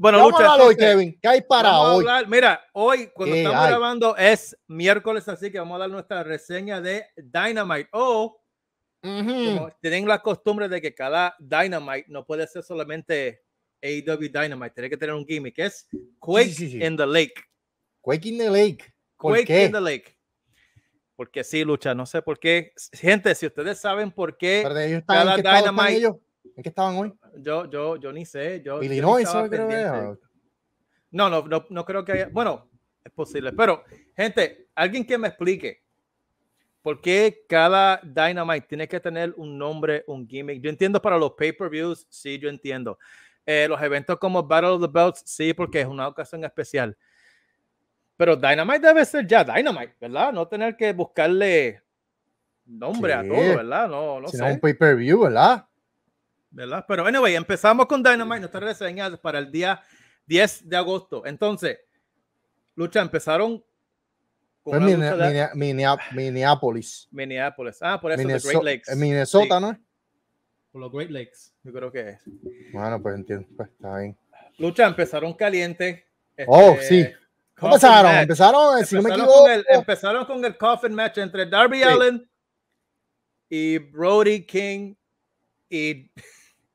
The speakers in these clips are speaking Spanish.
Bueno, Lucha, hoy, este, Kevin. ¿Qué hay para hoy? mira, hoy cuando estamos grabando es miércoles, así que vamos a dar nuestra reseña de Dynamite. O tienen la costumbre de que cada Dynamite no puede ser solamente AW e Dynamite, tiene que tener un gimmick. Es Quake in the Lake. Quake in the Lake. Quake qué? in the Lake. Porque sí, lucha, no sé por qué. Gente, si ustedes saben por qué cada Dynamite ¿En qué estaban hoy? Yo, yo, yo ni sé. Yo, no, no, no, creo que haya. Bueno, es posible. Pero, gente, alguien que me explique por qué cada Dynamite tiene que tener un nombre, un gimmick. Yo entiendo para los pay-per-views, sí, yo entiendo. Eh, los eventos como Battle of the Belts, sí, porque es una ocasión especial. Pero Dynamite debe ser ya Dynamite, ¿verdad? No tener que buscarle nombre a todo, ¿verdad? No, no si sé. No un pay-per-view, ¿verdad? ¿verdad? Pero anyway, empezamos con Dynamite, nuestra reseña para el día 10 de agosto. Entonces, lucha empezaron con Minneapolis. Minneapolis. Ah, por eso Minneso Great Lakes. Eh, Minnesota, ¿no? Por los Great Lakes. Yo creo que es. Bueno, pues entiendo, pues, está bien. Lucha empezaron caliente. oh, este, sí. ¿Cómo empezaron? Empezaron, Con el, coffin match entre Darby Allen y Brody King y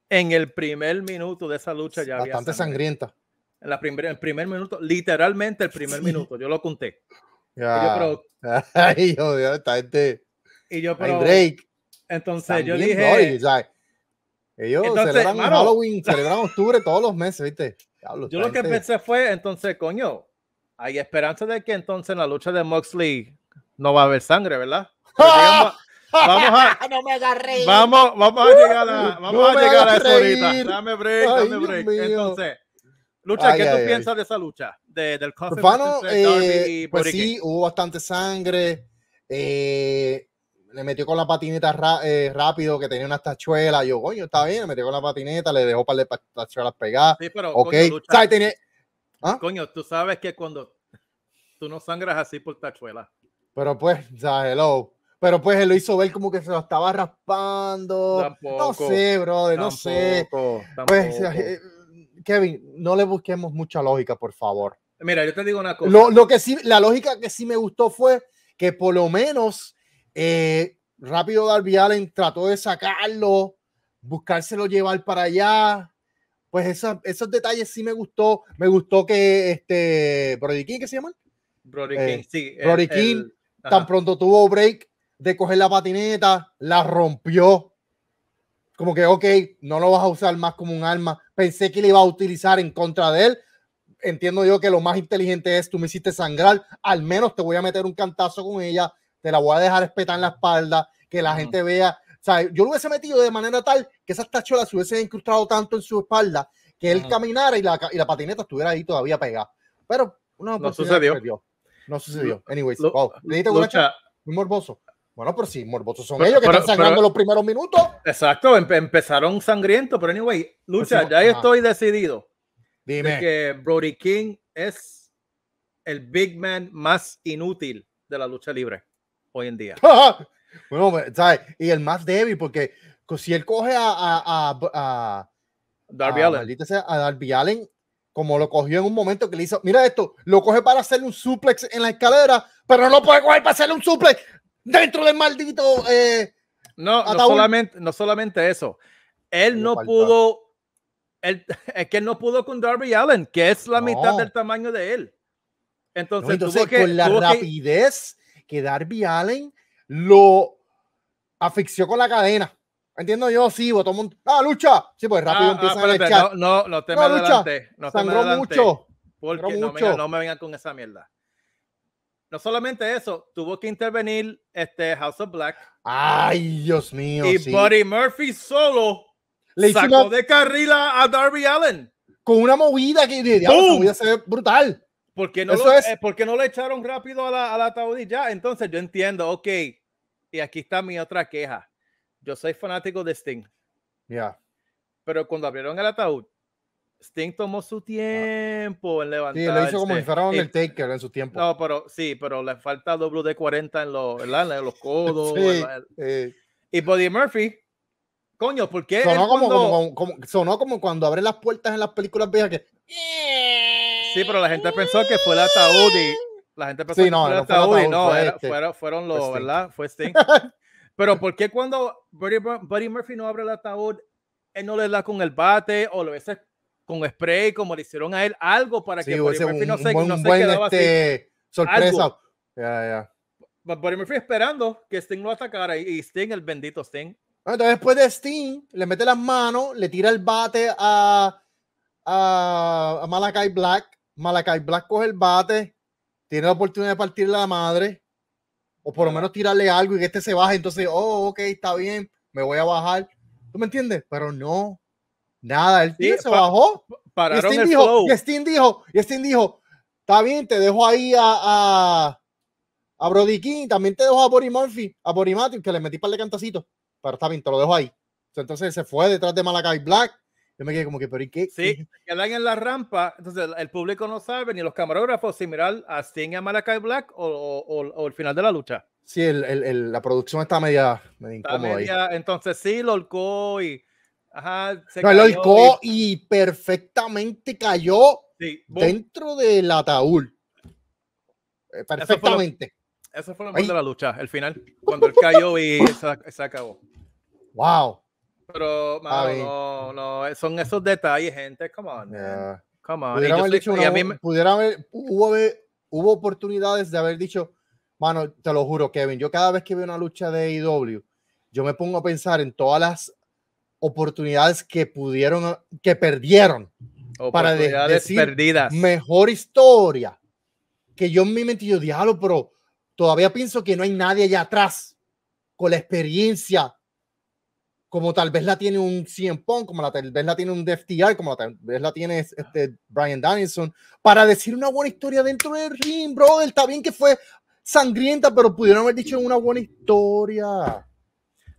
en el primer minuto de esa lucha ya Bastante sangrienta. En la primer, el primer minuto, literalmente el primer minuto, yo lo conté. Y yo, pero, Ay, esta gente. Y yo, pero, break. Entonces yo dije. ellos celebran Halloween, celebran octubre todos los meses, ¿viste? yo lo que pensé fue, entonces, coño, hay esperanza de que entonces en la lucha de Moxley no va a haber sangre, ¿verdad? Vamos a, no me Vamos, vamos a uh, llegar a, vamos a, llegar a eso ahorita. Dame break, dame break. Entonces, Lucha, ¿qué tú piensas de esa lucha? del coffee pues, eh, pues sí, hubo bastante sangre. Eh, le metió con la patineta eh, rápido, que tenía una tachuela. Yo, coño, está bien, le metió con la patineta, le dejó para las tachuelas pegadas. Sí, pero coño, lucha, ¿ah? coño, tú sabes que cuando tú no sangras así por tachuelas Pero pues, ya, hello pero pues él lo hizo ver como que se lo estaba raspando. no sé, brother, no sé. Pues, eh, Kevin, no le busquemos mucha lógica, por favor. Mira, yo te digo una cosa. Lo, lo que sí, la lógica que sí me gustó fue que por lo menos eh, rápido Darby Allen trató de sacarlo, buscárselo llevar para allá. Pues esos, esos detalles sí me gustó. Me gustó que este Brody King, ¿qué se llama? Brody eh, King, sí. Brody King tan pronto tuvo break, de coger la patineta, la rompió. Como que, ok, no lo vas a usar más como un arma. Pensé que le iba a utilizar en contra de él. Entiendo yo que lo más inteligente es, tú me hiciste sangrar, al menos te voy a meter un cantazo con ella, te la voy a dejar espetar en la espalda, que la gente vea. O sea, yo lo hubiese metido de manera tal que esas tachuelas se hubiesen incrustado tanto en su espalda que él caminara y la, y la, patineta estuviera ahí todavía pegada. Pero no, no sucedió. No sucedió. Anyways, wow. muy morboso. Bueno, pero si morbosos son ellos que están sangrando los primeros minutos. Exacto, empezaron sangriento, pero anyway, Lucha, pues ya estoy decidido. Dime. que Brody King es el big man más inútil de la lucha libre hoy en día. bueno, pues, ¿sabes? Y el más débil, porque si él coge a, Darby Allen. a Darby Allen, como lo cogió en un momento que le hizo, mira esto, lo coge para hacerle un suplex en la escalera, pero no lo puede coger para hacerle un suplex dentro del maldito. Eh, no, no solamente, no solamente eso. Él no pudo. Él, es que él no pudo con Darby Allen, que es la mitad del tamaño de él. Entonces, no, entonces que, con la rapidez que... Darby Allen lo asfixió con la cadena. Entiendo yo, sí, botó un... ¡Ah, lucha! Sí, pues rápido ah, ah a echar. No, no, no te me adelante. No sangró adelante, mucho. Porque no, Me, no me vengan con esa mierda. No solamente eso, tuvo que intervenir este House of Black. Ay, Dios mío. Y Buddy Murphy solo le sacó de carril a, Darby Allen. Con una movida que diría, brutal. porque no, lo, es... Eh, no le echaron rápido a la, a la Entonces yo entiendo, ok. Y aquí está mi otra queja. Yo soy fanático de Sting. Ya. Pero cuando abrieron el ataúd, Sting tomó su ah. tiempo en levantar. Sí, lo hizo como si fuera un eh, taker en su tiempo. No, pero sí, pero le falta WD-40 en, lo, en, los codos. sí, Y Buddy Murphy, coño, ¿por qué? Sonó como, cuando... como, abren las puertas en las películas viejas que. Sí, pero la gente pensó que fue el ataúd y. La gente pensó que fue el ataúd y no, este, fueron, fueron los, ¿verdad? Fue Sting. pero ¿por qué cuando Buddy, Murphy no abre el ataúd, él no le da con el bate o lo ves con spray, como le hicieron a él, algo para que Buddy Murphy no, se, buen, no se quedaba así. Este, sorpresa. Ya, ya. me Murphy esperando que Sting lo atacara y Sting, el bendito Sting. Entonces, después de Sting, le mete las manos, le tira el bate a, a, Malakai Black. Malakai Black coge el bate, tiene la oportunidad de partirle a la madre, o por lo menos tirarle algo y que este se baje. Entonces, oh, ok, está bien, me voy a bajar. ¿Tú me entiendes? Pero no, Nada, el tío se bajó. Pararon dijo, dijo, dijo, está bien, te dejo ahí a, a, a Brody King, también te dejo a Bori Murphy, a Bori Matthew, que le metí para el cantacito, pero está bien, te lo dejo ahí. Entonces se fue detrás de Malakai Black. Yo me quedé como que, pero ¿y qué? Sí, quedan en la rampa, entonces el, público no sabe, ni los camarógrafos, si mirar a Sting y a Malakai Black o, o, el final de la lucha. Sí, la producción está media, media incómoda media, Entonces sí, lo holcó y Ajá, se no, cayó y... perfectamente cayó dentro del ataúd. Eh, perfectamente. Eso fue lo, de la lucha, el final. Cuando él cayó y se, acabó. Wow. Pero, no, no, son esos detalles, gente. Come on, Come on. Pudiera haber hubo, hubo oportunidades de haber dicho, mano, te lo juro, Kevin, yo cada vez que veo una lucha de AEW, yo me pongo a pensar en todas las oportunidades que pudieron, que perdieron. Para de, decir mejor historia. Que yo en mi mente yo diablo, pero todavía pienso que no hay nadie allá atrás con la experiencia como tal vez la tiene un CM Punk, como tal vez la tiene un DFTR, como tal vez la tiene este Brian Danielson, para decir una buena historia dentro del ring, brother. Está bien que fue sangrienta, pero pudieron haber dicho una buena historia.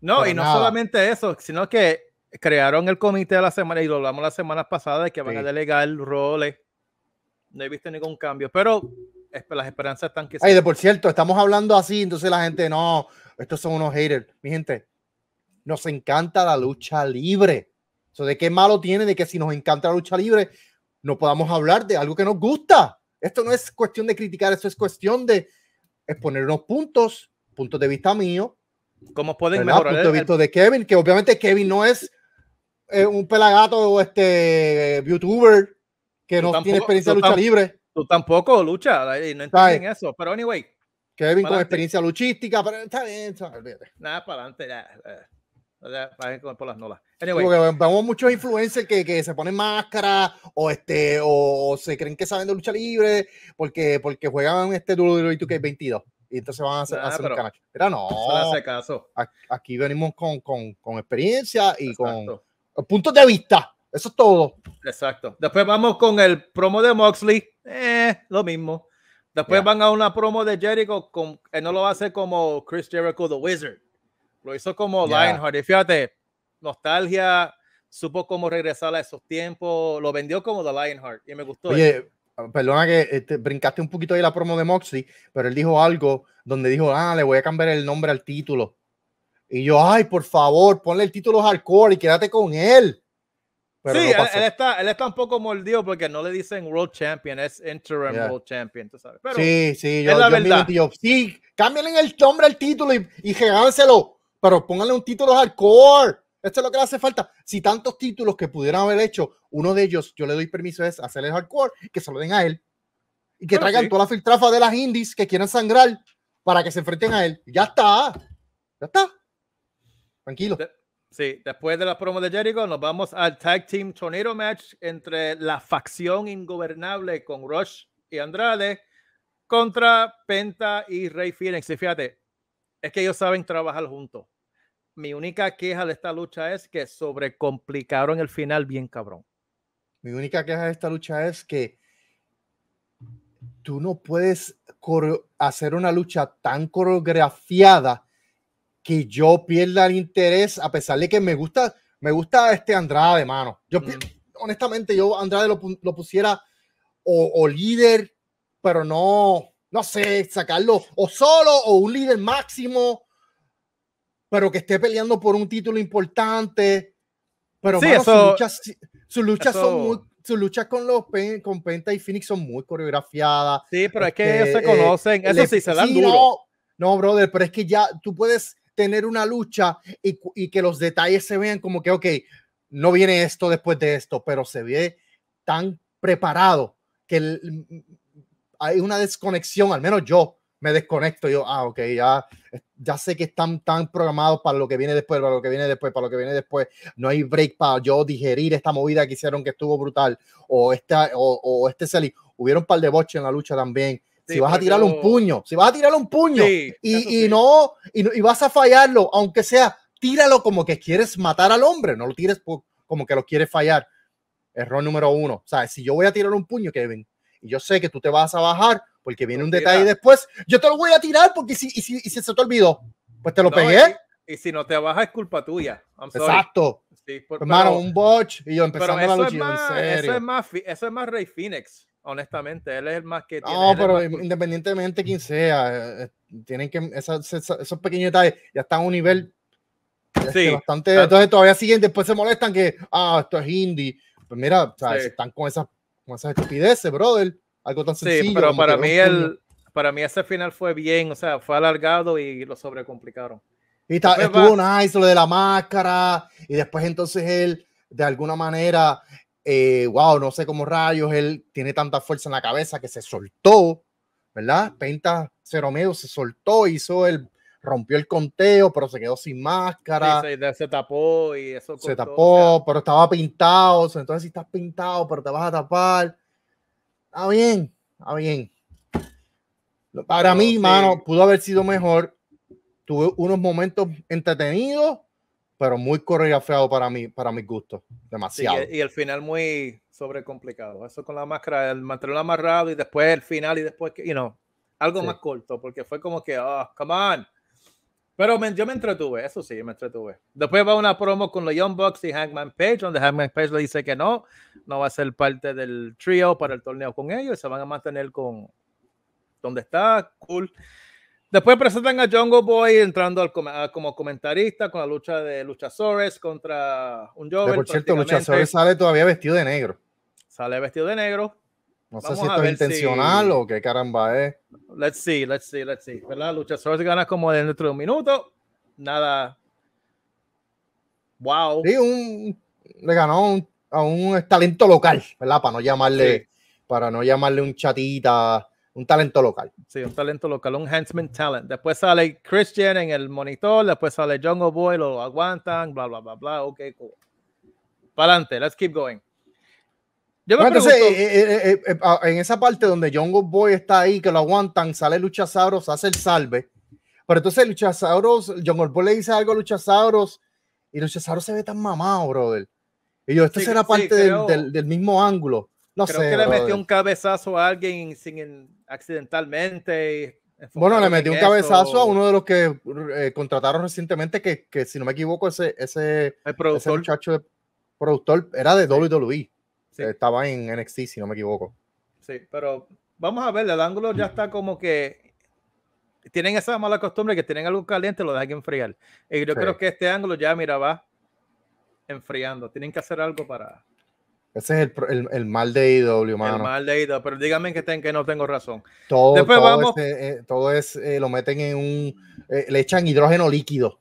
No, y no solamente eso, sino que crearon el comité de la semana y lo hablamos la semana pasada de que van a delegar roles. No he visto ningún cambio, pero las esperanzas están que... de por cierto, estamos hablando así, entonces la gente, no, estos son unos haters. Mi gente, nos encanta la lucha libre. eso ¿De qué malo tiene de que si nos encanta la lucha libre, no podamos hablar de algo que nos gusta? Esto no es cuestión de criticar, esto es cuestión de exponernos puntos, puntos de vista mío. ¿Cómo pueden mejorar? de vista de Kevin, que obviamente Kevin no es eh, un pelagato o este youtuber que no tiene experiencia de lucha libre. Tú tampoco lucha, no entienden eso. Pero anyway. Kevin con experiencia luchística, pero está bien, Nada, para adelante, ya. O por las nolas. Anyway. Porque vemos muchos influencers que, que, se ponen máscara o este o, se creen que saben de lucha libre porque, porque juegan este WWE 2K22 y entonces van a hacer, a pero, un Pero no, aquí venimos con, con, con experiencia y con puntos de vista. Eso es todo. Exacto. Después vamos con el promo de Moxley. Eh, lo mismo. Después van a una promo de Jericho. Con, él eh, no lo hace como Chris Jericho, The Wizard. Lo hizo como Lionheart. Y fíjate, nostalgia. Supo cómo regresar a esos tiempos. Lo vendió como The Lionheart. Y me gustó. Ah, perdona que este, brincaste un poquito ahí la promo de Moxley, pero él dijo algo donde dijo, ah, le voy a cambiar el nombre al título. Y yo, ay, por favor, ponle el título hardcore y quédate con él. Pero sí, él, está, él está un poco mordido porque no le dicen World Champion, es Interim World Champion, tú sabes. sí, sí, yo, es la yo Digo, sí, cámbiale el nombre al título y, y pero pónganle un título hardcore. Esto es lo que le hace falta. Si tantos títulos que pudieran haber hecho, uno de ellos, yo le doy permiso, es hacerle hardcore, que se lo den a él. Y que traigan toda la filtrafa de las indies que quieran sangrar para que se enfrenten a él. Ya está. Ya está. Tranquilo. sí, después de la promo de Jericho, nos vamos al Tag Team Tornado Match entre la facción ingobernable con Rush y Andrade contra Penta y Rey Phoenix. Y fíjate, es que ellos saben trabajar juntos. Mi única queja de esta lucha es que sobrecomplicaron el final bien cabrón. Mi única queja de esta lucha es que tú no puedes hacer una lucha tan coreografiada que yo pierda el interés, a pesar de que me gusta, me gusta este Andrade, mano. Yo, honestamente, yo Andrade lo, lo pusiera o, líder, pero no, no sé, sacarlo o solo o un líder máximo, pero que esté peleando por un título importante. Pero sus luchas, son sus con los con Penta y Phoenix son muy coreografiadas. Sí, pero es que este, ellos se conocen, eh, eso sí, se dan duro. No, no, brother, pero es que ya tú puedes tener una lucha y, que los detalles se vean como que, ok, no viene esto después de esto, pero se ve tan preparado que hay una desconexión, al menos yo me desconecto, yo, ah, ok, ya, eh, ya sé que están tan programados para lo que viene después, para lo que viene después, para lo que viene después, no hay break para yo digerir esta movida que hicieron que estuvo brutal, o, esta, o, este salir hubieron un par de boches en la lucha también, si vas a tirarle un puño, si vas a tirarle un puño y, no, y, vas a fallarlo, aunque sea, tíralo como que quieres matar al hombre, no lo tires como que lo quieres fallar. Error número uno. O sea, si yo voy a tirar un puño, Kevin, y yo sé que tú te vas a bajar porque viene un detalle después, yo te lo voy a tirar porque si, si, si se te olvidó, pues te lo pegué. Y, si no te bajas es culpa tuya. Exacto. Hermano, un botch y yo empezando a lucha. Eso es más, eso es más Rey Phoenix honestamente. Él es el más que tiene. No, pero independientemente quien sea, eh, eh, tienen que. esos pequeños detalles ya están a un nivel. Este, bastante, Entonces todavía siguen, después se molestan que, ah, esto es indie. Pues mira, están con esas, con estupideces, brother. Algo tan sencillo. Sí, pero para mí, el, para mí ese final fue bien, o sea, fue alargado y lo sobrecomplicaron. Y está, estuvo nice lo de la máscara, y después entonces él, de alguna manera, wow, eh, no sé cómo rayos, él tiene tanta fuerza en la cabeza que se soltó, ¿verdad? Penta cero medio se soltó, hizo el, rompió el conteo, pero se quedó sin máscara. se, tapó y eso. se tapó, pero estaba pintado. Entonces, si estás pintado, pero te vas a tapar. Está bien, está bien. Para mí, mano, pudo haber sido mejor. Tuve unos momentos entretenidos pero muy coreografiado para mí, para mis gustos. Demasiado. y, el final muy sobrecomplicado. Eso con la máscara, el mantenerlo amarrado y después el final y después, you no algo más corto, porque fue como que, oh, come on. Pero yo me entretuve, eso sí, me entretuve. Después va una promo con los Young Bucks y Hangman Page, donde Hangman Page le dice que no, no va a ser parte del trío para el torneo con ellos, se van a mantener con donde está, cool. Después presentan a Jungle Boy entrando como comentarista con la lucha de Luchasaurus contra un joven. Por cierto, Luchasaurus sale todavía vestido de negro. Sale vestido de negro. No sé si esto es intencional o qué caramba es. Let's see, let's see, let's see. ¿Verdad? Luchasaurus gana como dentro de un minuto. Nada. Wow. Sí, un, le ganó a un talento local, ¿verdad? Para no llamarle, para no llamarle un chatita un talento local. Sí, un talento local, un enhancement talent. Después sale Christian en el monitor, después sale Jungle Boy, lo aguantan, bla, bla, bla, bla. Ok, cool. Para adelante, let's keep going. Yo me eh, eh, eh, en esa parte donde Jungle Boy está ahí, que lo aguantan, sale sabros hace el salve. Pero entonces sabros Jungle Boy le dice algo a Luchasauros y Luchasauros se ve tan mamado, brother. Y yo, esto será parte del, mismo ángulo. No creo que le metió un cabezazo a alguien sin, accidentalmente. Bueno, le metí un cabezazo a uno de los que eh, contrataron recientemente, que, que, si no me equivoco, ese, ese, Ese muchacho de productor era de WWE. Sí. Estaba en NXT, si no me equivoco. Sí, pero vamos a ver, el ángulo ya está como que tienen esa mala costumbre que tienen algo caliente, lo dejan enfriar. Y yo creo que este ángulo ya, mira, va enfriando. Tienen que hacer algo para, ese es el, el, mal de IW, mano. El mal de IW, pero díganme que, ten, que no tengo razón. Todo, eh, todo Es, todo eh, es, lo meten en un, eh, le echan hidrógeno líquido,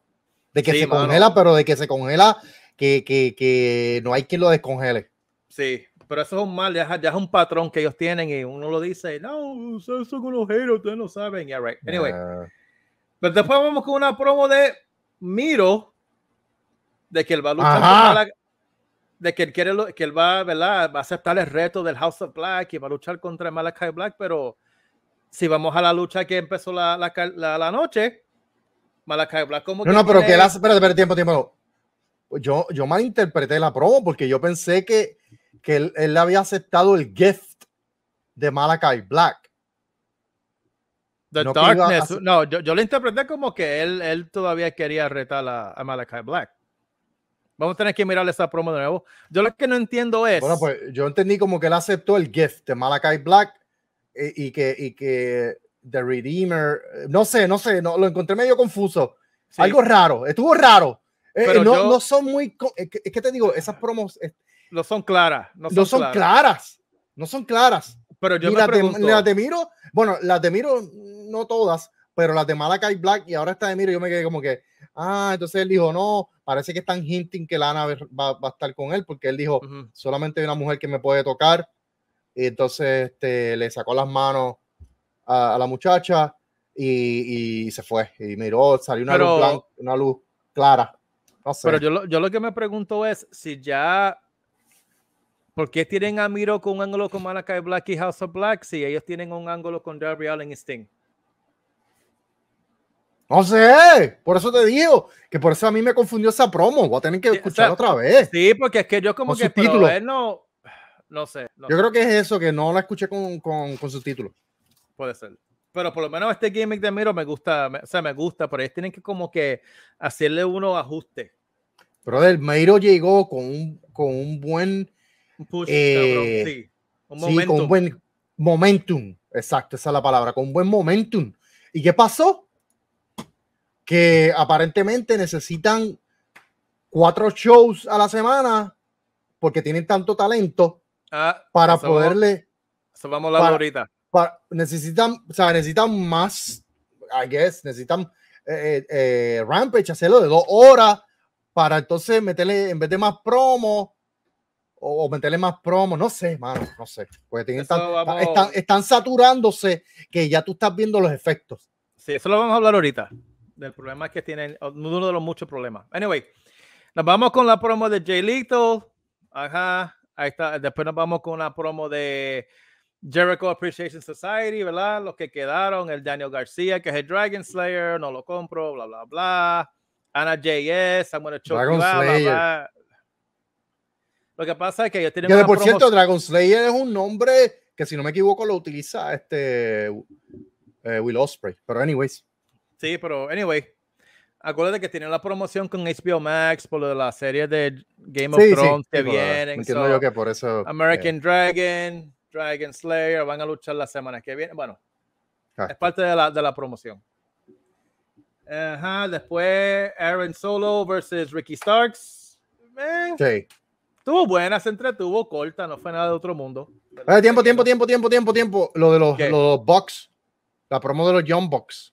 de que se congela, pero de que se congela, que, que, que, no hay quien lo descongele. Sí, pero eso es un mal, ya, es un patrón que ellos tienen y uno lo dice, no, eso son unos héroes, ustedes no saben. Ah. Pero pues después vamos con una promo de Miro, de que el valor de que él quiere lo, que él va, ¿verdad? va a aceptar el reto del House of Black y va a luchar contra Malakai Black, pero si vamos a la lucha que empezó la, la, noche, Malakai Black como no, No, pero que él hace, espera, tiempo, tiempo. Yo, yo malinterpreté la promo porque yo pensé que, que él, le había aceptado el gift de Malakai Black. The no Darkness. No, yo, yo, lo interpreté como que él, él todavía quería retar a, a Malakai Black. Vamos a tener que mirar esa promo de nuevo. Yo lo que no entiendo es. Bueno, pues yo entendí como que él aceptó el gift de Malakai Black eh, y, que, y que The Redeemer. Eh, no sé, no sé, no, lo encontré medio confuso. Algo raro, estuvo raro. Eh, Pero no, no, son muy. Es que, te digo, esas promos. no son claras. No son, claras. No son claras. Pero yo me las, pregunto, Miro, bueno, las de Miro mm, no todas, pero las de Malakai Black y ahora está de Miro, yo me quedé como que, ah, entonces él dijo, no, parece que están hinting que Lana va, va a estar con él, porque él dijo, solamente hay una mujer que me puede tocar, y entonces este, le sacó las manos a, la muchacha y, y, se fue, y miró, salió una, luz, una luz clara. Pero yo lo, yo lo que me pregunto es si ya ¿Por qué tienen a Miro con un ángulo con Malakai Black y House of Black si ellos tienen un ángulo con Darby Allen y Sting? No sé, por eso te digo, que por eso a mí me confundió esa promo, voy a tener que escuchar otra vez. Sí, porque es que yo como que título. no, no sé. yo creo que es eso, que no la escuché con, con, con Puede ser. Pero por lo menos este gimmick de Miro me gusta, o sea, me gusta, pero ellos tienen que como que hacerle unos ajustes. Pero el Miro llegó con un, con un buen... push, eh, sí. Sí, con un buen momentum. Exacto, esa es la palabra, con un buen momentum. ¿Y qué pasó? que aparentemente necesitan cuatro shows a la semana porque tienen tanto talento ah, para poderle. vamos a hablar ahorita. necesitan, necesitan más, I guess, necesitan eh, eh, eh, Rampage, hacerlo de dos horas para entonces meterle, en vez de más promo, o, meterle más promo, no sé, mano, no sé. Porque tienen tanto están, están, saturándose que ya tú estás viendo los efectos. Sí, eso lo vamos a hablar ahorita del problema que tienen, uno de los muchos problemas. Anyway, nos vamos con la promo de Jay Little. Ajá, ahí está. Después nos vamos con la promo de Jericho Appreciation Society, ¿verdad? Los que quedaron, el Daniel García, que es el Dragon Slayer, no lo compro, bla, bla, bla. Ana JS, I'm gonna choke Dragon Slayer. Lo que pasa es que ellos tienen. por cierto, Dragon Slayer es un nombre que, si no me equivoco, lo utiliza este eh, Will Osprey. Pero, anyways. Sí, pero anyway, acuérdate que tienen la promoción con HBO Max por lo de la serie de Game of Thrones que que vienen. Entiendo yo que por eso. American Dragon, Dragon Slayer van a luchar la semana que viene Bueno, es parte de la, de la promoción. Ajá, después Aaron Solo versus Ricky Starks. Eh, sí. Estuvo buena, se entretuvo, corta, no fue nada de otro mundo. Eh, tiempo, tiempo, tiempo, tiempo, tiempo, tiempo. Lo de los, los Bucks, la promo de los Young Bucks.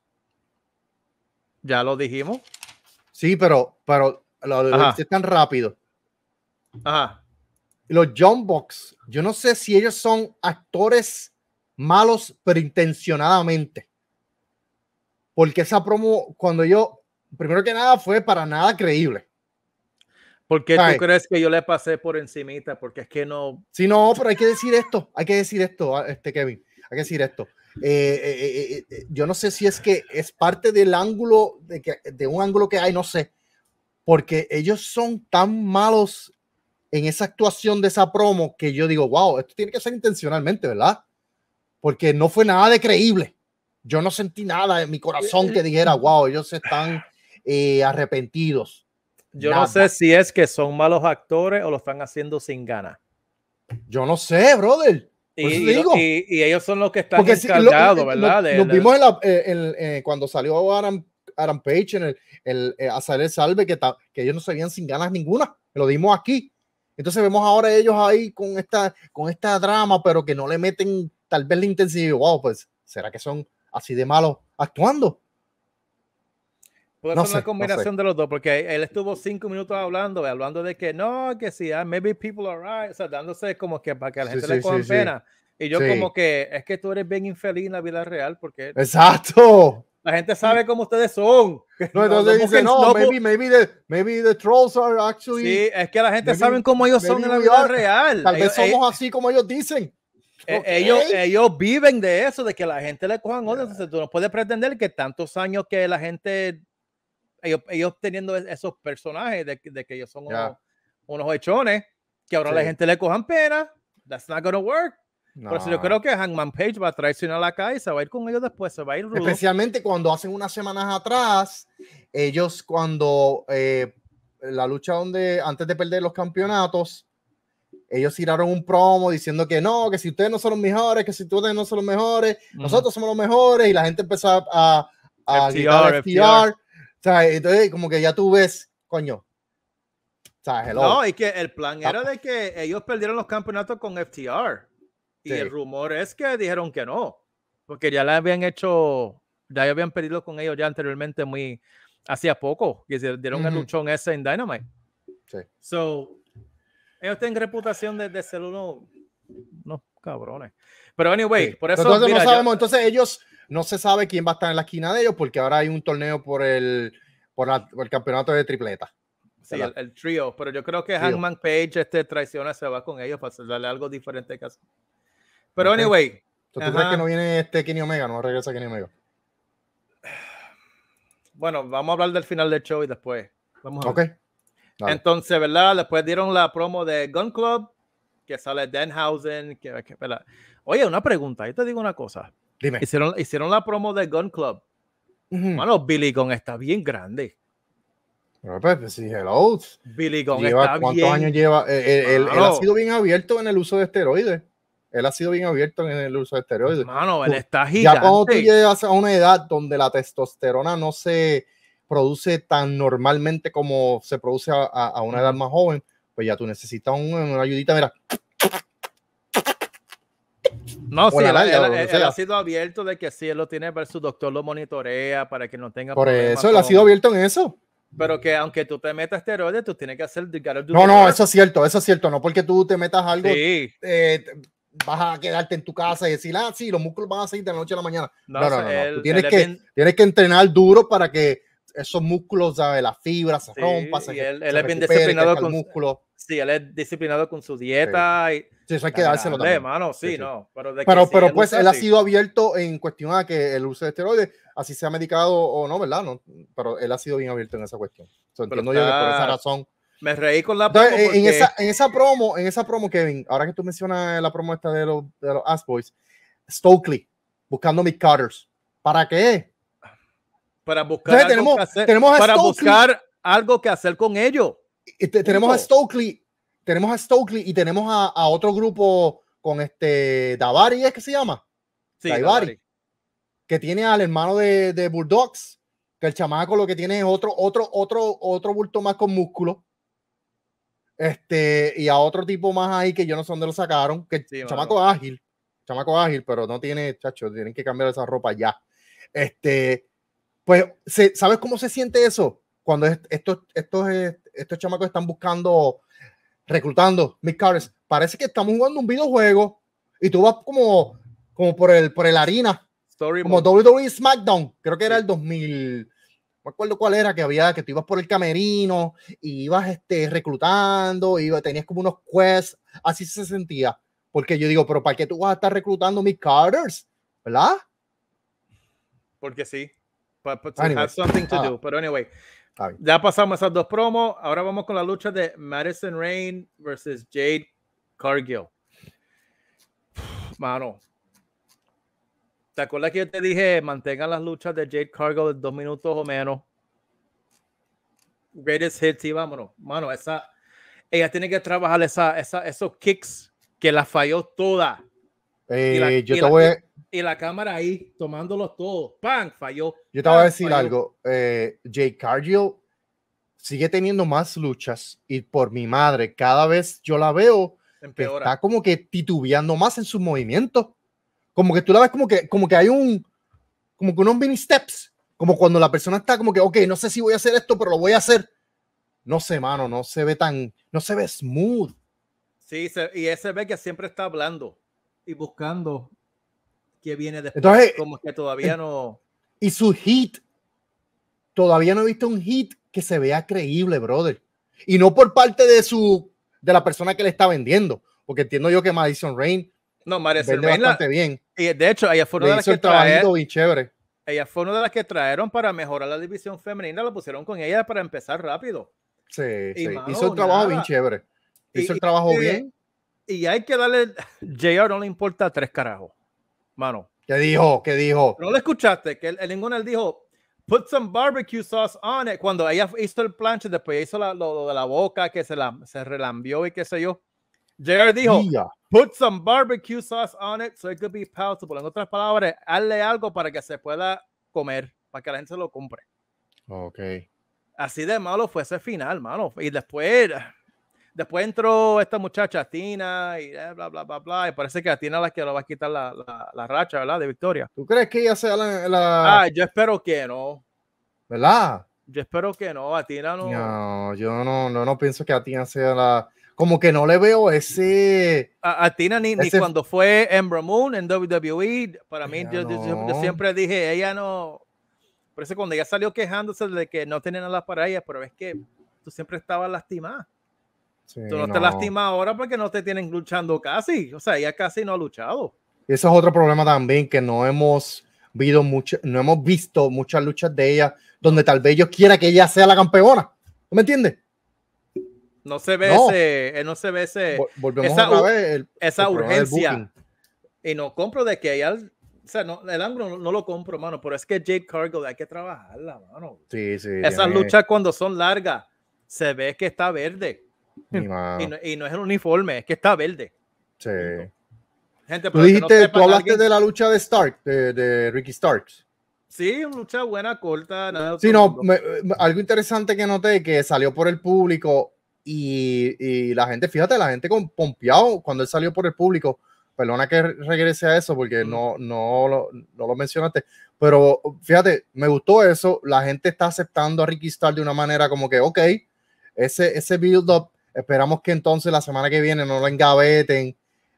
Ya lo dijimos. Sí, pero, pero lo, este tan rápido. Ajá. Los John Box, yo no sé si ellos son actores malos, pero intencionadamente. Porque esa promo, cuando yo, primero que nada, fue para nada creíble. ¿Por qué tú crees que yo le pasé por encimita? Porque es que no. Sí, no, pero hay que decir esto, hay que decir esto, este Kevin, hay que decir esto. Eh, eh, eh, yo no sé si es que es parte del ángulo, de, de un ángulo que hay, no sé, porque ellos son tan malos en esa actuación de esa promo que yo digo, wow, esto tiene que ser intencionalmente, ¿verdad? Porque no fue nada de creíble. Yo no sentí nada en mi corazón que dijera, wow, ellos están arrepentidos. Yo no sé si es que son malos actores o lo están haciendo sin ganas. Yo no sé, brother. Y, digo, y, ellos son los que están encargados, ¿verdad? vimos cuando salió Aram Aram Page en el, el, eh, salve, que, que ellos no sabían sin ganas ninguna. Lo dimos aquí. Entonces vemos ahora ellos ahí con esta, con esta drama, pero que no le meten tal vez la intensidad. Wow, pues, ¿será que son así de malos actuando? Puede ser una combinación de los dos, porque él estuvo cinco minutos hablando, hablando de que no, que sí, ah, maybe people are right, o sea, dándose como que para que a la gente le coja pena. Y yo como que, es que tú eres bien infeliz en la vida real, porque... ¡Exacto! La gente sabe cómo ustedes son. No, entonces dice, no, maybe, maybe, the, maybe the trolls are actually... Sí, es que la gente sabe cómo ellos son en la vida real. Tal vez eh, somos así como ellos dicen. Eh, ellos, ellos viven de eso, de que la gente le cojan odio. Entonces tú no puedes pretender que tantos años que la gente ellos, teniendo e, esos personajes de, que ellos son unos, hechones, que ahora la gente le cojan pena. That's not gonna work. No. Por yo creo que Hangman Page va a traicionar la calle se va a ir con ellos después, se va a ir. Rudo. Especialmente cuando hacen unas semanas atrás, ellos cuando eh, la lucha donde antes de perder los campeonatos, ellos tiraron un promo diciendo que no, que si ustedes no son los mejores, que si ustedes no son los mejores, nosotros somos los mejores y la gente empezó a, a, a entonces, como que ya tú ves, coño. No, es que el plan ah. era de que ellos perdieron los campeonatos con FTR. Y el rumor es que dijeron que no. Porque ya la habían hecho, ya habían perdido con ellos ya anteriormente muy, hacía poco. Y se dieron el luchón ese en Dynamite. Sí. So, ellos tienen reputación de, ser uno cabrones. Pero anyway, por eso. Entonces no sabemos, entonces ellos no se sabe quién va a estar en la esquina de ellos porque ahora hay un torneo por el, el campeonato de tripleta. Sí, el, trío, pero yo creo que Hangman Page este, traiciona, se va con ellos para darle algo diferente caso. Pero anyway. ¿Tú crees que no viene este Kenny Omega? No regresa Kenny Omega. Bueno, vamos a hablar del final del show y después. Vamos Entonces, ¿verdad? Después dieron la promo de Gun Club, que sale Denhausen. Que, Oye, una pregunta, yo te digo una cosa. Dime. Hicieron, la promo de Gun Club. Mano, Billy Con está bien grande. Pues, pues, sí, hello. Billy Gunn lleva, está ¿Cuántos años lleva? Eh, eh, él, ha sido bien abierto en el uso de esteroides. Él ha sido bien abierto en el uso de esteroides. Mano, él está gigante. Ya cuando tú llegas a una edad donde la testosterona no se produce tan normalmente como se produce a, una edad más joven, pues ya tú necesitas una ayudita, mira, no, sí, él, ha sido abierto de que si él lo tiene, pero su doctor lo monitorea para que no tenga. Por eso, él ha sido abierto en eso. Pero que aunque tú te metas esteroides, tú tienes que hacer. No, no, eso es cierto, eso es cierto. No porque tú te metas algo, sí. Eh, vas a quedarte en tu casa y decir, ah, sí, los músculos van a salir de la noche a la mañana. No, no, no. tienes, que, tienes que entrenar duro para que esos músculos, de las fibras se rompan. se, él, él es bien disciplinado con músculo si él es disciplinado con su dieta y eso hay que dárselo Mano, sí, no, pero, pues él ha sido abierto en cuestión a que el uso de esteroides, así sea medicado o no, ¿verdad? No, pero él ha sido bien abierto en esa cuestión. entonces yo por esa razón me reí con la en, esa, promo, en esa promo, Kevin, ahora que tú mencionas la promo esta de los, de Boys, Stokely buscando Mick cutters ¿Para qué? Para buscar, para buscar algo que hacer con ellos tenemos a Stokely, tenemos a Stokely y tenemos a, otro grupo con este Davari, ¿es que se llama? Sí, Davari. Que tiene al hermano de, Bulldogs, que el chamaco lo que tiene es otro, otro, otro, otro bulto más con músculo. Este, y a otro tipo más ahí que yo no sé dónde lo sacaron, que chamaco ágil, chamaco ágil, pero no tiene, chacho, tienen que cambiar esa ropa ya. Este, pues, ¿sabes cómo se siente eso? Cuando esto estos estos chamacos están buscando, reclutando mis cards. Parece que estamos jugando un videojuego y tú vas como, como por el por el harina. Story como WWE e SmackDown, creo que era el 2000, no acuerdo cuál era, que había, que tú ibas por el camerino y ibas este, reclutando, iba, tenías como unos quests, así se sentía. Porque yo digo, pero ¿para qué tú vas a estar reclutando mis Carters? ¿Verdad? Porque sí. But, anyway. have something Pero ya pasamos esas dos promos. Ahora vamos con la lucha de Madison Rain versus Jade Cargill. Mano, ¿te acuerdas que yo te dije mantengan las luchas de Jade Cargill en dos minutos o menos? Greatest hits y vámonos. Mano, esa, ella tiene que trabajar esos kicks que la falló toda. Eh, yo te y la cámara ahí tomándolos todos. ¡Pam! Falló. Yo te voy a decir algo. Eh, Jake Cargill sigue teniendo más luchas y por mi madre, cada vez yo la veo, está como que titubeando más en sus movimientos. Como que tú la ves como que, como que hay un, como que unos mini steps. Como cuando la persona está como que, ok, no sé si voy a hacer esto, pero lo voy a hacer. No sé, mano, no se ve tan, no se ve smooth. Sí, y ese ve que siempre está hablando y buscando que viene después. como que todavía no. Y su hit, todavía no he visto un hit que se vea creíble, brother. Y no por parte de su de la persona que le está vendiendo, porque entiendo yo que Madison Rain no, Madison Rain bastante bien. de hecho, ella fue una de las que bien chévere. Ella fue una de las que trajeron para mejorar la división femenina, la pusieron con ella para empezar rápido. Sí, sí. hizo el trabajo bien chévere. Hizo el trabajo bien. Y hay que darle, JR no le importa tres carajos mano. ¿Qué dijo? ¿Qué dijo? No lo escuchaste, que el, el dijo, put some barbecue sauce on it. Cuando ella hizo el planche, después hizo la, lo, de la boca, que se, la, se relambió y qué sé yo. Jared dijo, put some barbecue sauce on it so it could be palatable. En otras palabras, hazle algo para que se pueda comer, para que la gente se lo compre. Ok. Así de malo fue ese final, mano. Y después, Después entró esta muchacha, Tina, y eh, bla, bla, bla, bla. Y parece que a Tina la que lo va a quitar la, la, la, racha, ¿verdad? De victoria. ¿Tú crees que ella sea la, Ah, yo espero que no. ¿Verdad? Yo espero que no, a Tina no. No, yo no, no, no pienso que a Tina sea la. Como que no le veo ese. A, Tina ni, ni, cuando fue Ember Moon en WWE, para mí, yo, siempre dije, ella no. Por eso cuando ella salió quejándose de que no tenía nada para ella, pero es que tú siempre estabas lastimada. Tú no, te lastimas ahora porque no te tienen luchando casi. O sea, ella casi no ha luchado. Eso es otro problema también, que no hemos visto, mucho, no hemos visto muchas luchas de ella donde tal vez yo quiera que ella sea la campeona. ¿Tú me entiendes? No se ve ese, eh, no se ve esa, urgencia. Y no compro de que ella o sea, no, el ángulo no, lo compro, mano, pero es que Jade Cargill hay que trabajarla, mano. Sí, sí. Esas luchas cuando son largas, se ve que está verde. Y no, es el uniforme, es que está verde. Sí. Gente, tú dijiste, tú hablaste de la lucha de Stark, de, Ricky Stark. Sí, una lucha buena, corta. Nada sí, no, algo interesante que noté que salió por el público y, y la gente, fíjate, la gente con pompeado cuando él salió por el público. Perdona que regrese a eso porque mm. no, no, lo, no lo mencionaste, pero fíjate, me gustó eso. La gente está aceptando a Ricky Stark de una manera como que, ok, ese, ese build-up Esperamos que entonces la semana que viene no lo engaveten.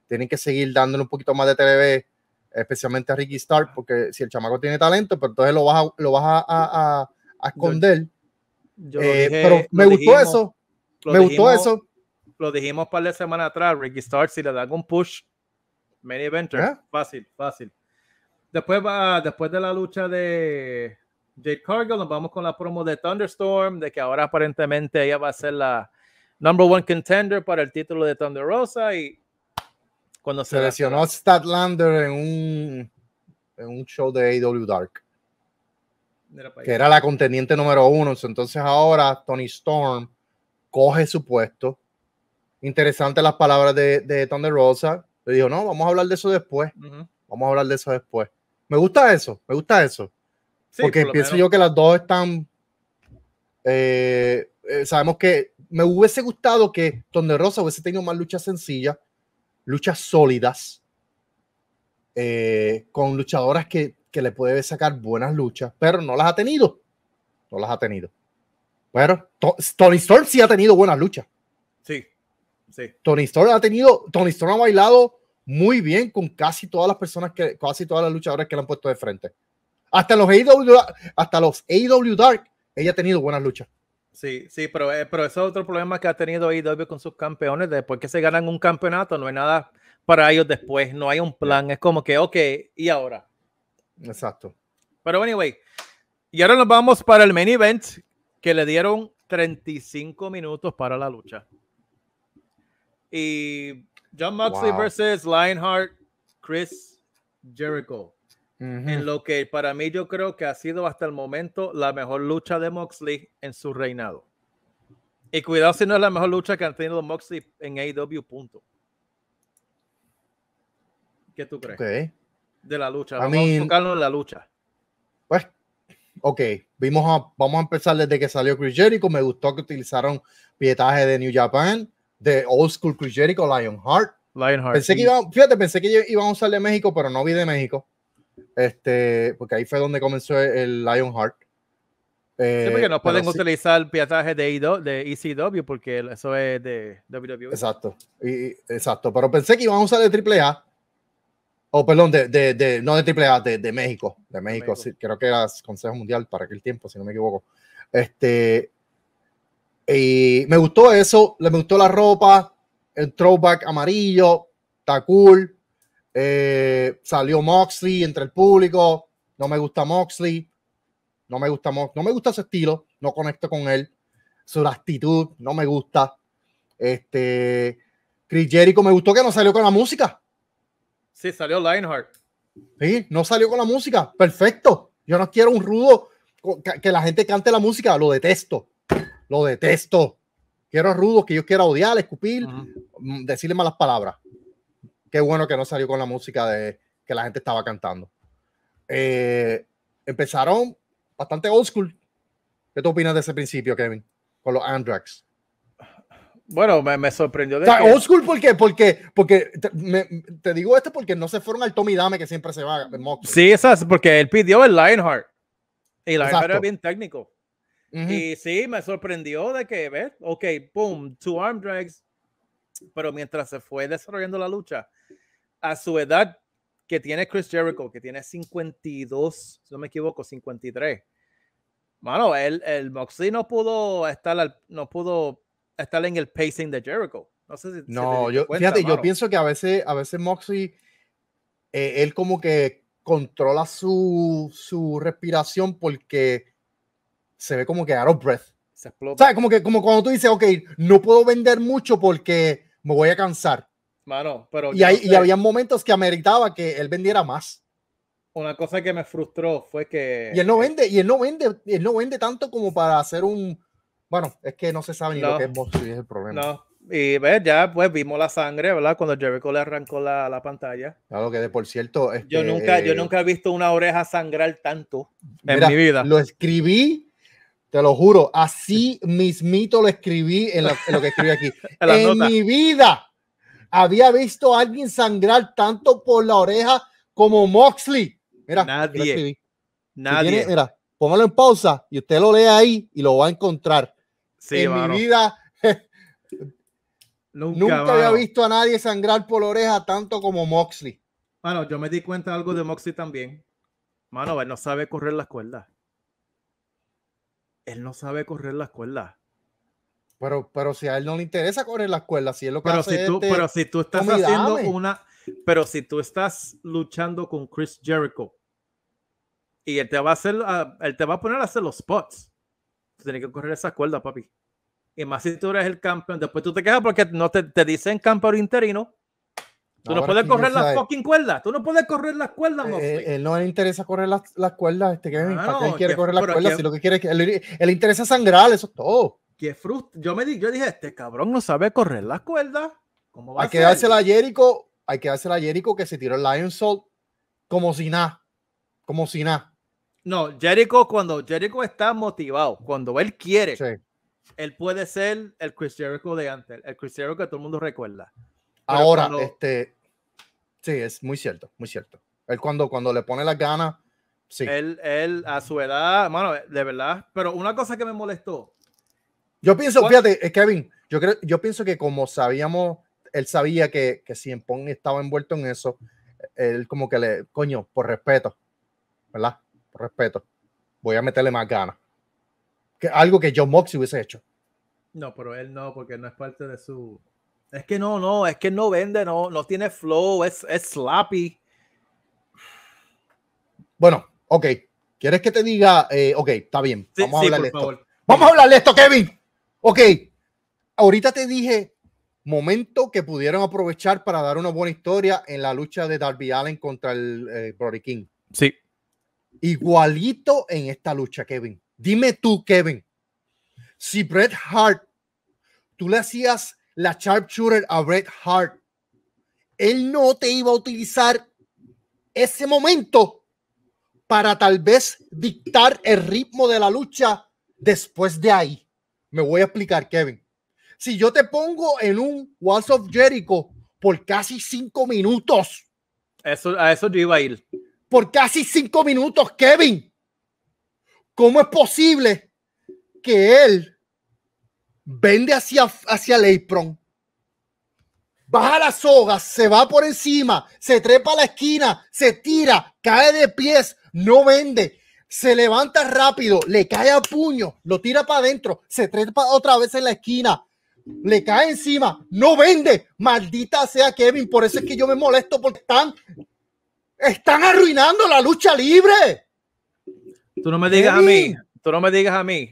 Tienen que seguir dándole un poquito más de TV, especialmente a Ricky Stark, porque si el chamaco tiene talento, pero pues entonces lo vas a, lo vas a, a, esconder. Yo, eh, pero me gustó eso. Me gustó eso. Lo dijimos para la semana atrás. Ricky Stark, si le dan un push, many ventures ¿Eh? Fácil, fácil. Después, va, después de la lucha de Jade Cargill, nos vamos con la promo de Thunderstorm, de que ahora aparentemente ella va a ser la number one contender para el título de Thunder Rosa y cuando se, lesionó Statlander en un, en un show de AW Dark, que era la contendiente número uno. Entonces ahora Tony Storm coge su puesto. Interesante las palabras de, de Thunder Rosa. Le dijo, no, vamos a hablar de eso después. Vamos a hablar de eso después. Me gusta eso, me gusta eso. Porque pienso yo que las dos están... Eh, eh, sabemos que me hubiese gustado que Tony Rosa hubiese tenido más luchas sencillas, luchas sólidas, eh, con luchadoras que, que le puede sacar buenas luchas, pero no las ha tenido. No las ha tenido. Pero Tony Storm sí ha tenido buenas luchas. Sí, sí. Tony Storm ha tenido, Tony Storm ha bailado muy bien con casi todas las personas que, casi todas las luchadoras que le han puesto de frente. Hasta los hasta los AW Dark, ella ha tenido buenas luchas. Sí, sí, pero, eh, pero eso es otro problema que ha tenido IW e con sus campeones. Después que se ganan un campeonato, no hay nada para ellos después, no hay un plan. Es como que, ok, ¿y ahora? Exacto. Pero anyway, y ahora nos vamos para el main event que le dieron 35 minutos para la lucha. Y John Moxley versus Lionheart, Chris Jericho. En lo que para mí yo creo que ha sido hasta el momento la mejor lucha de Moxley en su reinado. Y cuidado si no es la mejor lucha que han tenido Moxley en AEW, punto. ¿Qué tú crees? De la lucha. Vamos mí, a en la lucha. Pues, ok. Vimos vamos a empezar desde que salió Chris Jericho. Me gustó que utilizaron pietaje de New Japan, de Old School Chris Jericho, Lionheart. Pensé que iba, fíjate, pensé que iban a usar de México, pero no vi de México. Este, porque ahí fue donde comenzó el Lionheart. sí, eh, porque no pueden utilizar utilizar el de, de ECW porque eso es de WWE. Exacto, y, exacto. Pero pensé que iban a usar de AAA. O perdón, de, de, no de AAA, de, de México. De México, creo que era Consejo Mundial para aquel tiempo, si no me equivoco. Este, y me gustó eso, me gustó la ropa, el throwback amarillo, está cool. Eh, salió Moxley entre el público. No me gusta Moxley. No me gusta Moxley. No me gusta su estilo. No conecto con él. Su actitud no me gusta. Este. Chris Jericho me gustó que no salió con la música. Sí, salió Lionheart. Sí, no salió con la música. Perfecto. Yo no quiero un rudo que la gente cante la música. Lo detesto. Lo detesto. Quiero a rudos que yo quiera odiar, escupir, mm, decirle malas palabras qué bueno que no salió con la música de que la gente estaba cantando. Eh, empezaron bastante old school. ¿Qué tú opinas de ese principio, Kevin? Con los Andrax. Bueno, me, sorprendió. De old school, ¿por qué? Porque, porque te, digo esto porque no se fueron al Tommy Dame que siempre se va. Sí, esas, porque él pidió el Lionheart. Y la era bien técnico. Y sí, me sorprendió de que, ¿ves? Ok, boom, two arm drags. Pero mientras se fue desarrollando la lucha, a su edad que tiene Chris Jericho, que tiene 52, si no me equivoco, 53. Mano, el, el Moxie no pudo estar al, no pudo estar en el pacing de Jericho. No sé si No, yo fíjate, yo pienso que a veces a veces eh, él como que controla su, su respiración porque se ve como que out of breath. Se explota. Como que como cuando tú dices, ok, no puedo vender mucho porque me voy a cansar pero y, y había momentos que ameritaba que él vendiera más. Una cosa que me frustró fue que. Y él no vende, y él no vende, él no vende tanto como para hacer un. Bueno, es que no se sabe ni lo que es el problema. No, y ves, ya pues vimos la sangre, ¿verdad? Cuando Jericho le arrancó la, la pantalla. Claro que de por cierto. Este, yo, nunca, yo eh, nunca he visto una oreja sangrar tanto en mi vida. Lo escribí, te lo juro, así mismito lo escribí en, lo que escribí aquí. en mi vida había visto a alguien sangrar tanto por la oreja como Moxley. Mira, nadie. Nadie. mira, póngalo en pausa y usted lo lee ahí y lo va a encontrar. en mi vida nunca, había visto a nadie sangrar por la oreja tanto como Moxley. Bueno, yo me di cuenta algo de Moxley también. Mano, él no sabe correr las cuerdas. Él no sabe correr las cuerdas. Pero, pero si a él no le interesa correr las cuerdas, si es lo que pero hace si tú, Pero si tú estás haciendo una. Pero si tú estás luchando con Chris Jericho y él te va a hacer, ah, él te va a poner a hacer los spots, tienes que correr esas cuerdas, papi. Y más si tú eres el campeón, después tú te quejas porque no te, te dicen campeón interino. Tú no, puedes correr las fucking cuerdas. Tú no puedes correr las cuerdas, eh, eh él, no le interesa correr las, cuerdas. Este ah, quiere correr las cuerdas? Si lo que quiere es él, él, le interesa sangrar, eso es todo que Yo me di, yo dije, este cabrón no sabe correr las cuerdas. va hay a que dársela a Jericho, hay que darse a Jericho que se tiró el Lion Soul como si nada, como si nada. No, Jericho cuando Jericho está motivado, cuando él quiere, él puede ser el Chris Jericho de antes, el Chris Jericho que todo el mundo recuerda. Ahora, este, sí, es muy cierto, muy cierto. Él cuando, cuando le pone las ganas, sí. Él, él a su edad, mano, de verdad, pero una cosa que me molestó, yo pienso, fíjate, eh, Kevin, yo, creo, yo pienso que como sabíamos, él sabía que, que Cien Pong estaba envuelto en eso, eh, él como que le, coño, por respeto, ¿verdad? Por respeto, voy a meterle más ganas. Que, algo que John Moxie hubiese hecho. No, pero él no, porque no es parte de su... Es que no, no, es que no vende, no, no tiene flow, es, es Bueno, ok. ¿Quieres que te diga? Eh, ok, está bien. vamos a hablar esto. Vamos a hablar de esto, Kevin. Ok, ahorita te dije momento que pudieron aprovechar para dar una buena historia en la lucha de Darby Allen contra el eh, Brody King. Sí. Igualito en esta lucha, Kevin. Dime tú, Kevin, si Bret Hart, tú le hacías la shooter a Bret Hart, él no te iba a utilizar ese momento para tal vez dictar el ritmo de la lucha después de ahí. Me voy a explicar, Kevin. Si yo te pongo en un Walls of Jericho por casi cinco minutos. Eso, a eso yo iba a ir. Por casi cinco minutos, Kevin. ¿Cómo es posible que él vende hacia, hacia el Baja las sogas, se va por encima, se trepa a la esquina, se tira, cae de pies, no vende se levanta rápido, le cae a puño, lo tira para adentro, se trepa otra vez en la esquina, le cae encima, no vende. Maldita sea Kevin, por eso es que yo me molesto porque están, están arruinando la lucha libre. Tú no me digas a mí, tú no me digas a mí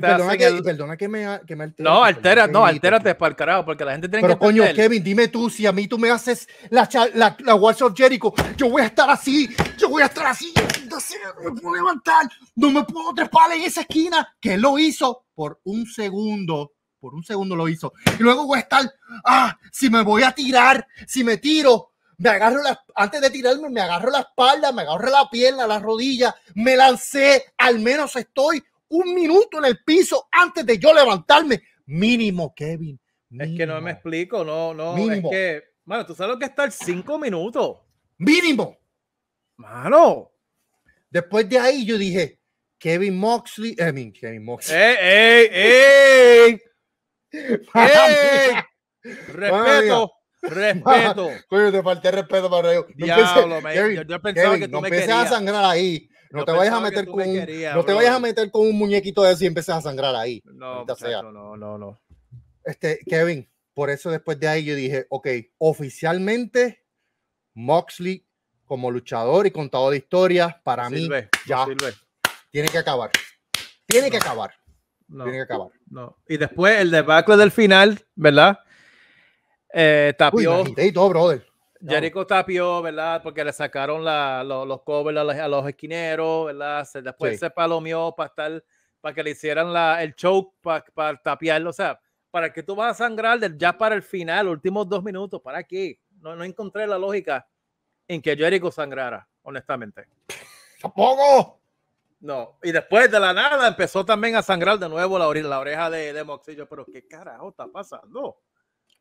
perdona, que, me, altera. No, altera, no, altera te el carajo, porque la gente tiene Pero coño, Kevin, dime tú, si a mí tú me haces la, la, of Jericho, yo voy a estar así, yo voy a estar así, no me puedo levantar, no me puedo trepar en esa esquina, que lo hizo por un segundo, por un segundo lo hizo. Y luego voy a estar, ah, si me voy a tirar, si me tiro, me agarro la, antes de tirarme, me agarro la espalda, me agarro la pierna, la rodilla, me lancé, al menos estoy un minuto en el piso antes de yo levantarme. Mínimo, Kevin. Es que no me explico, no, no. Mínimo. Es que, mano, tú sabes lo que está el cinco minutos. Mínimo. Mano. Después de ahí yo dije, Kevin Moxley, I mean, Kevin Moxley. ¡Ey, ey, ey! ey Respeto. Respeto. Coño, te falté respeto para ellos. yo, pensaba que tú me querías. a sangrar ahí. No te vayas a meter con no te vayas a meter con un muñequito de y empiezas a sangrar ahí. No, no, no, no. Este, Kevin, por eso después de ahí yo dije, ok, oficialmente Moxley como luchador y contador de historias, para mí ya tiene que acabar. Tiene que acabar. No, tiene que acabar. No. Y después el debacle del final, ¿verdad? Eh, tapió. Uy, todo, brother. Jericho tapió, ¿verdad? Porque le sacaron la, los, covers a los, esquineros, ¿verdad? después se palomió para para que le hicieran la, el choke para, para tapiarlo. O sea, ¿para qué tú vas a sangrar del, ya para el final, últimos dos minutos? ¿Para qué? No, no encontré la lógica en que Jericho sangrara, honestamente. ¡Tampoco! No, y después de la nada empezó también a sangrar de nuevo la, oreja, la oreja de, de Moxillo. Pero qué carajo está pasando.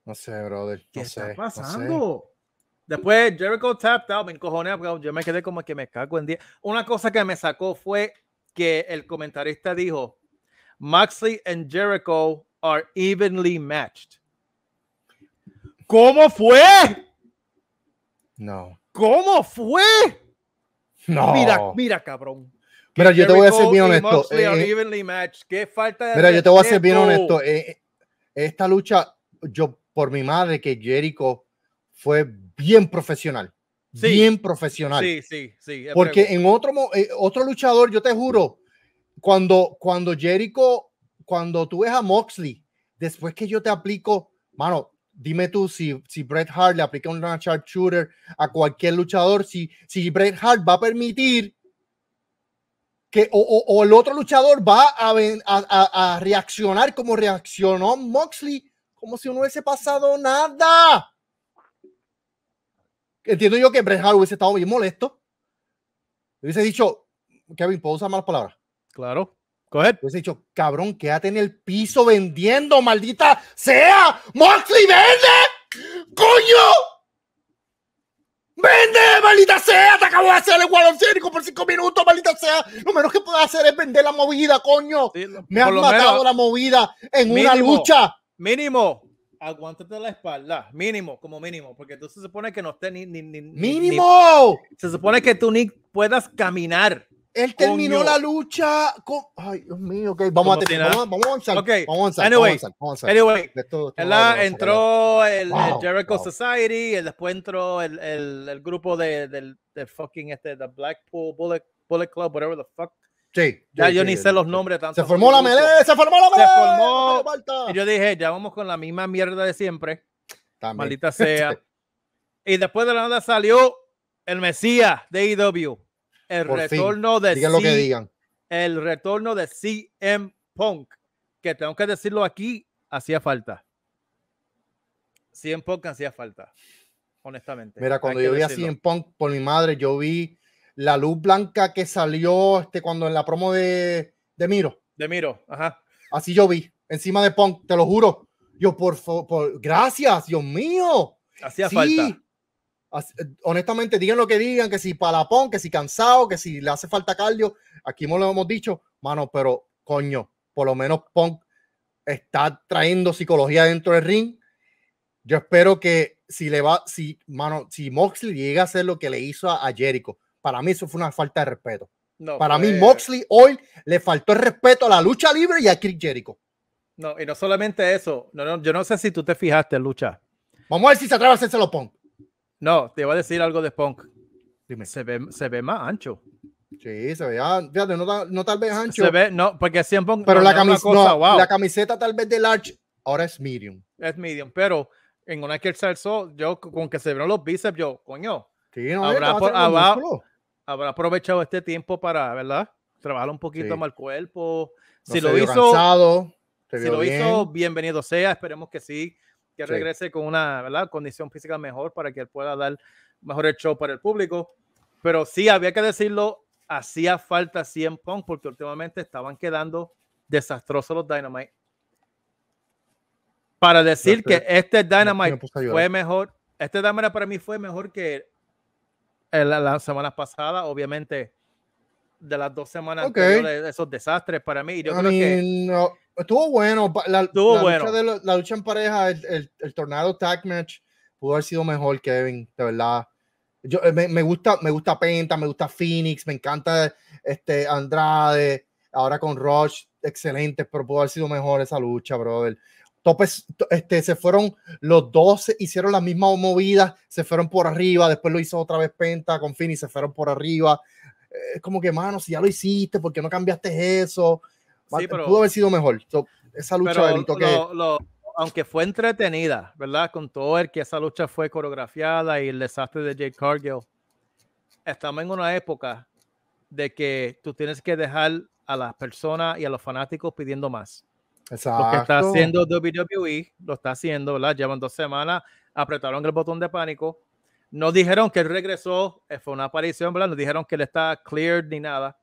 No sé, brother. ¿Qué está pasando? Después Jericho tapped out, me encojoné, yo me quedé como que me cago en 10. Una cosa que me sacó fue que el comentarista dijo, Maxley and Jericho are evenly matched. ¿Cómo fue? No. ¿Cómo fue? No. Mira, mira, cabrón. Mira, yo te voy a ser bien honesto. Eh, eh. matched. Qué falta de mira, yo te voy a ser bien honesto. Eh, eh, esta lucha, yo por mi madre que Jericho fue bien profesional. bien profesional. Sí, sí, sí. Porque en otro, eh, otro luchador, yo te juro, cuando, cuando Jericho, cuando tú ves a Moxley, después que yo te aplico, mano, dime tú si, si Bret Hart le aplica un Shooter a cualquier luchador, si, si Bret Hart va a permitir que o, el otro luchador va a reaccionar como reaccionó Moxley, como si no hubiese pasado nada. Entiendo yo que Bret hubiese estado bien molesto. Hubiese dicho, Kevin, ¿puedo usar malas palabras? Claro. Coger. Hubiese dicho, cabrón, quédate en el piso vendiendo, maldita sea. Moxley, vende. Coño. ¡Vende, maldita sea! Te acabo de hacer el Wall por cinco minutos, maldita sea. Lo menos que puedo hacer es vender la movida, coño. Me han matado la movida en una lucha. Mínimo aguántate la espalda, mínimo, como mínimo, porque entonces se supone que no esté ni... ni, ni ¡Mínimo! se supone que tú ni puedas caminar. Él terminó la lucha con... Ay, Dios mío, ok, vamos a, terminar vamos, vamos a avanzar. Vamos a avanzar, anyway, vamos a Anyway, entró el, Jericho Society, después entró el, el, el grupo de, del, del fucking este, the Blackpool Bullet, Bullet Club, whatever the fuck Sí, ya yo ni sé los nombres Se formó la melee, se formó la melee. Se formó. y yo dije, ya vamos con la misma mierda de siempre. Maldita sea. y después de la nada salió el Mesías de IW. E el retorno de digan lo que digan. El retorno de CM Punk. Que tengo que decirlo aquí, hacía falta. CM Punk hacía falta. Honestamente. Mira, cuando yo vi a CM Punk, por mi madre, yo vi la luz blanca que salió este, cuando en la promo de, Miro. De Miro, ajá. Así yo vi, encima de Punk, te lo juro. Yo, por favor, gracias, Dios mío. Hacía falta. Eh, honestamente, digan lo que digan, que si para Punk, que si cansado, que si le hace falta cardio, aquí no lo hemos dicho, mano, pero coño, por lo menos Punk está trayendo psicología dentro del ring. Yo espero que si le va, si, mano, si Moxley llega a hacer lo que le hizo a, a Jericho, para mí eso fue una falta de respeto. No, para mí Moxley hoy le faltó el respeto a la lucha libre y a Chris Jericho. No, y no solamente eso, no, yo no sé si tú te fijaste, en Lucha. Vamos a ver si se atreve a hacerse los Punk. No, te voy a decir algo de Punk. Dime. Se ve, se ve más ancho. Sí, se ve, ah, fíjate, no, tal vez ancho. Se ve, no, porque siempre. Pero la, la camiseta tal vez de large ahora es medium. Es medium, pero en una que el yo con que se vieron los bíceps, yo, coño. Sí, no, habrá por abajo habrá aprovechado este tiempo para, ¿verdad? Trabajar un poquito más el cuerpo. si lo hizo, si lo hizo, bienvenido sea. Esperemos que sí, que regrese con una ¿verdad? condición física mejor para que él pueda dar mejor show para el público. Pero sí, había que decirlo, hacía falta 100 Punk porque últimamente estaban quedando desastrosos los Dynamite. Para decir que este Dynamite fue mejor, este Dynamite para mí fue mejor que eh, la, las semanas pasadas, obviamente, de las dos semanas de esos desastres para mí. estuvo bueno. La, Lucha en pareja, el, tornado tag match pudo haber sido mejor, Kevin, de verdad. Yo, eh, me, gusta, me gusta Penta, me gusta Phoenix, me encanta este Andrade, ahora con Rush, excelente, pero pudo haber sido mejor esa lucha, brother topes, este, se fueron los dos, hicieron la misma movida, se fueron por arriba, después lo hizo otra vez Penta con Finny, se fueron por arriba. Eh, es como que, mano, si ya lo hiciste, ¿por qué no cambiaste eso? Pudo haber sido mejor. esa lucha, aunque fue entretenida, ¿verdad? Con todo el que esa lucha fue coreografiada y el desastre de Jake Cargill. Estamos en una época de que tú tienes que dejar a las personas y a los fanáticos pidiendo más. Lo que está haciendo WWE, lo está haciendo, ¿verdad? Llevan dos semanas, apretaron el botón de pánico. Nos dijeron que regresó, eh, fue una aparición, ¿verdad? No dijeron que él está cleared ni nada.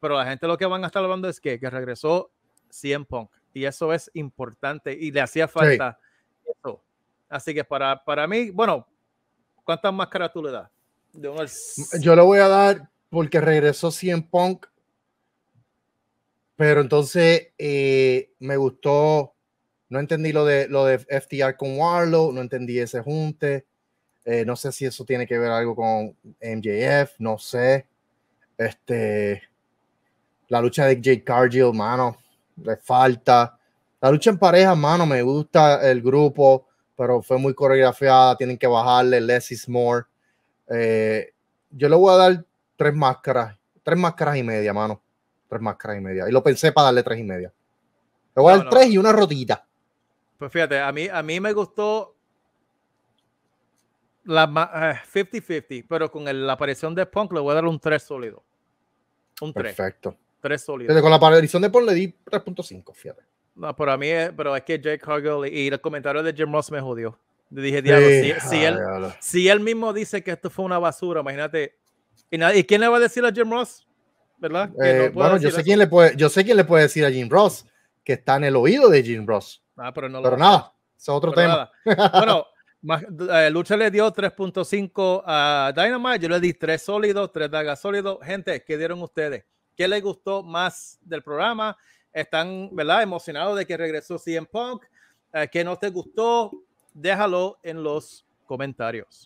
Pero la gente lo que van a estar hablando es que, que regresó 100 Punk. Y eso es importante y le hacía falta eso. Así que para, para mí, bueno, ¿cuántas máscaras tú le das? Yo le voy a dar porque regresó 100 Punk pero entonces eh, me gustó, no entendí lo de, lo de FTR con Warlow, no entendí ese junte. Eh, no sé si eso tiene que ver algo con MJF, no sé. Este, la lucha de Jake Cargill, mano, le falta. La lucha en pareja, mano, me gusta el grupo, pero fue muy coreografiada. Tienen que bajarle, less is more. Eh, yo le voy a dar tres máscaras, tres máscaras y media, mano tres máscaras y media. Y lo pensé para darle tres y media. Le voy a dar tres y una rotita. Pues fíjate, a mí, a mí me gustó la 50-50, eh, pero con la aparición de Punk le voy a dar un tres sólido. Un 3. Perfecto. Tres sólido. con la aparición de Punk le di 3.5, fíjate. No, pero a mí, eh, pero es que Jake Cargill y, los el comentario de Jim Ross me jodió. Le dije, diablo, si, él, mismo dice que esto fue una basura, imagínate. ¿Y, ¿Y quién le va a decir a Jim Ross? ¿verdad? Eh, bueno, yo sé, quién le puede, yo sé quién le puede decir a Jim Ross, que está en el oído de Jim Ross. Ah, pero no pero nada, es otro tema. bueno, eh, Lucha le dio 3.5 a Dynamite, yo le di 3 sólidos, 3 dagas sólidos. Gente, ¿qué dieron ustedes? ¿Qué les gustó más del programa? ¿Están, verdad, emocionados de que regresó CM Punk? Eh, ¿Qué no te gustó? Déjalo en los comentarios.